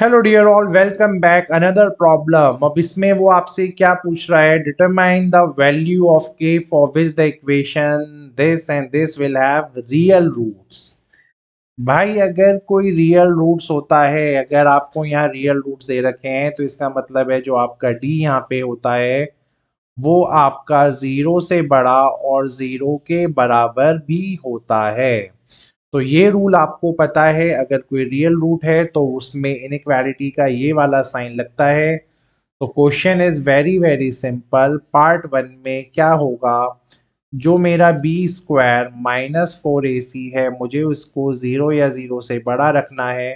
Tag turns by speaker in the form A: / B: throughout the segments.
A: hello dear all welcome back another problem अब इसमें वो आपसे क्या पूछ रहा है determine the value of K for which the equation this and this will have real roots भाई अगर कोई रियल रूट्स होता है अगर आपको यहाँ रियल रूट्स दे रखे हैं तो इसका मतलब है जो आपका डी यहाँ पे होता है वो आपका ज़ीरो से बड़ा और ज़ीरो के बराबर भी होता है तो ये रूल आपको पता है अगर कोई रियल रूट है तो उसमें इनक्वालिटी का ये वाला साइन लगता है तो question is very very simple part one में क्या होगा जो मेरा B square minus four A C है मुझे उसको ज़ीरो या ज़ीरो से बड़ा रखना है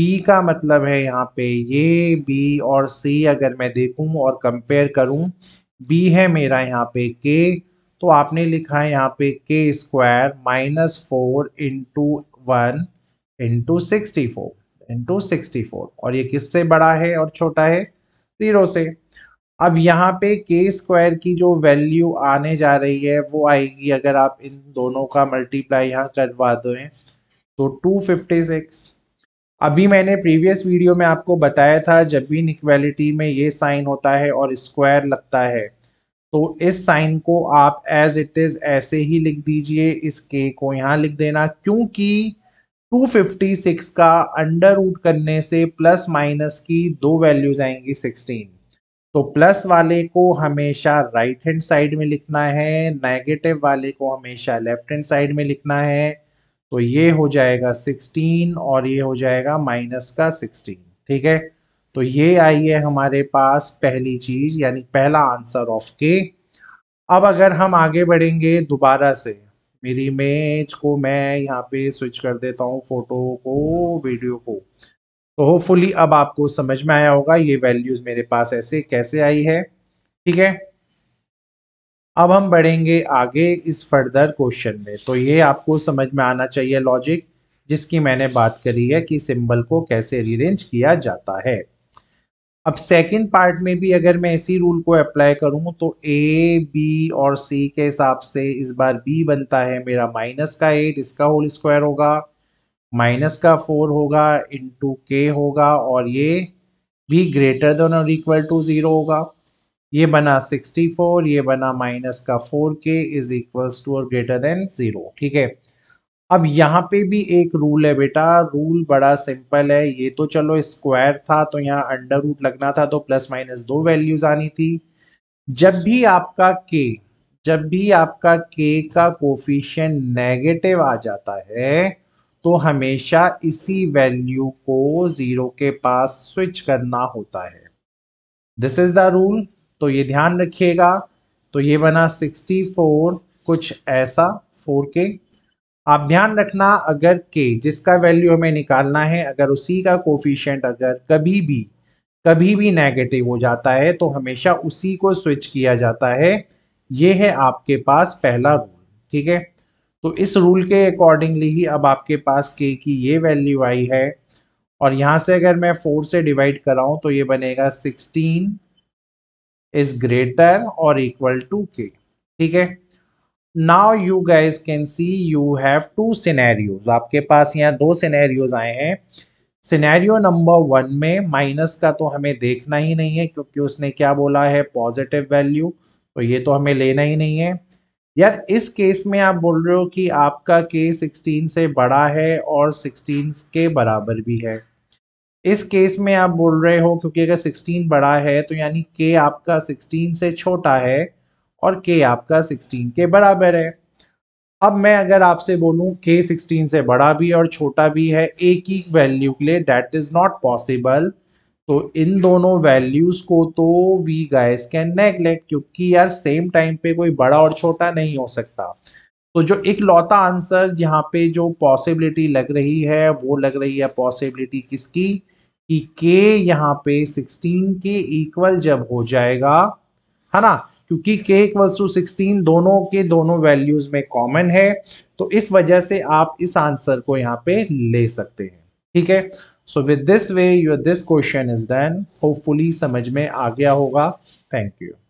A: बी का मतलब है यहाँ पे ये बी और सी अगर मैं देखूँ और कंपेयर करूँ बी है मेरा यहाँ पे के तो आपने लिखा है यहाँ पे K square minus four into one into sixty four into sixty four और ये किससे बड़ा है और छोटा है जीरो से अब यहाँ पे के स्क्वायर की जो वैल्यू आने जा रही है वो आएगी अगर आप इन दोनों का मल्टीप्लाई यहाँ करवा दो तो 256 अभी मैंने प्रीवियस वीडियो में आपको बताया था जब भी इनक्वालिटी में ये साइन होता है और स्क्वायर लगता है तो इस साइन को आप एज इट इज ऐसे ही लिख दीजिए इस के को यहाँ लिख देना क्योंकि 256 का अंडर रूट करने से प्लस माइनस की दो वैल्यूज आएंगी 16 तो प्लस वाले को हमेशा राइट हैंड साइड में लिखना है नेगेटिव वाले को हमेशा लेफ्ट हैंड साइड में लिखना है तो ये हो जाएगा 16 और ये हो जाएगा माइनस का 16 ठीक है तो ये आई है हमारे पास पहली चीज यानी पहला आंसर ऑफ के अब अगर हम आगे बढ़ेंगे दोबारा से मेरी इमेज को मैं यहाँ पे स्विच कर देता हूँ फोटो को वीडियो को तो होपफुली अब आपको समझ में आया होगा ये वैल्यूज मेरे पास ऐसे कैसे आई है ठीक है अब हम बढ़ेंगे आगे इस फर्दर क्वेश्चन में तो ये आपको समझ में आना चाहिए लॉजिक जिसकी मैंने बात करी है कि सिंबल को कैसे रिरेंज किया जाता है अब सेकंड पार्ट में भी अगर मैं इसी रूल को अप्लाई करूं तो ए बी और सी के हिसाब से इस बार बी बनता है मेरा माइनस का एट इसका होल स्क्वायर होगा माइनस का फोर होगा टू के होगा और ये भी ग्रेटर देन और इक्वल टू ज़ीरो होगा ये बना सिक्सटी फोर ये बना माइनस का four K is equals to और ग्रेटर देन ज़ीरो ठीक है अब यहाँ पे भी एक रूल है बेटा रूल बड़ा सिंपल है ये तो चलो स्क्वायर था तो यहाँ अंडर रूट लगना था तो प्लस माइनस दो वैल्यूज आनी थी जब भी आपका के जब भी आपका के का कोफिशियन नेगेटिव आ जाता है तो हमेशा इसी वैल्यू को जीरो के पास स्विच करना होता है दिस इज द रूल तो ये ध्यान रखिएगा तो ये बना 64 कुछ ऐसा 4k आप ध्यान रखना अगर के जिसका वैल्यू हमें निकालना है अगर उसी का कोफिशियंट अगर कभी भी कभी भी नेगेटिव हो जाता है तो हमेशा उसी को स्विच किया जाता है ये है आपके पास पहला रूल ठीक है तो इस रूल के अकॉर्डिंगली ही अब आपके पास के की ये वैल्यू आई है और यहाँ से अगर मैं फोर से डिवाइड कराऊँ तो ये बनेगा सिक्सटीन इज ग्रेटर और इक्वल टू के ठीक है now you guys can see you have two scenarios आपके पास यहाँ दो सिनेरियोज आए हैं सिनेरियो नंबर वन में माइनस का तो हमें देखना ही नहीं है क्योंकि उसने क्या बोला है पॉजिटिव वैल्यू तो ये तो हमें लेना ही नहीं है यार इस केस में आप बोल रहे हो कि आपका के 16 से बड़ा है और 16 के बराबर भी है इस केस में आप बोल रहे हो क्योंकि अगर 16 बड़ा है तो यानी के आपका 16 से छोटा है और k आपका 16 के बराबर है अब मैं अगर आपसे बोलूं k 16 से बड़ा भी और छोटा भी है एक ही वैल्यू के लिए डैट इज नॉट पॉसिबल तो इन दोनों वैल्यूज को तो वी गाइस कैन नेगलेक्ट क्योंकि यार सेम टाइम पे कोई बड़ा और छोटा नहीं हो सकता तो जो एक लौता आंसर यहाँ पे जो पॉसिबिलिटी लग रही है वो लग रही है पॉसिबिलिटी किसकी कि के यहाँ पे 16 के इक्वल जब हो जाएगा है ना क्योंकि k इक्वल्स टू सिक्सटीन दोनों के दोनों वैल्यूज में कॉमन है तो इस वजह से आप इस आंसर को यहाँ पे ले सकते हैं ठीक है so with this way your this question is done hopefully समझ में आ गया होगा थैंक यू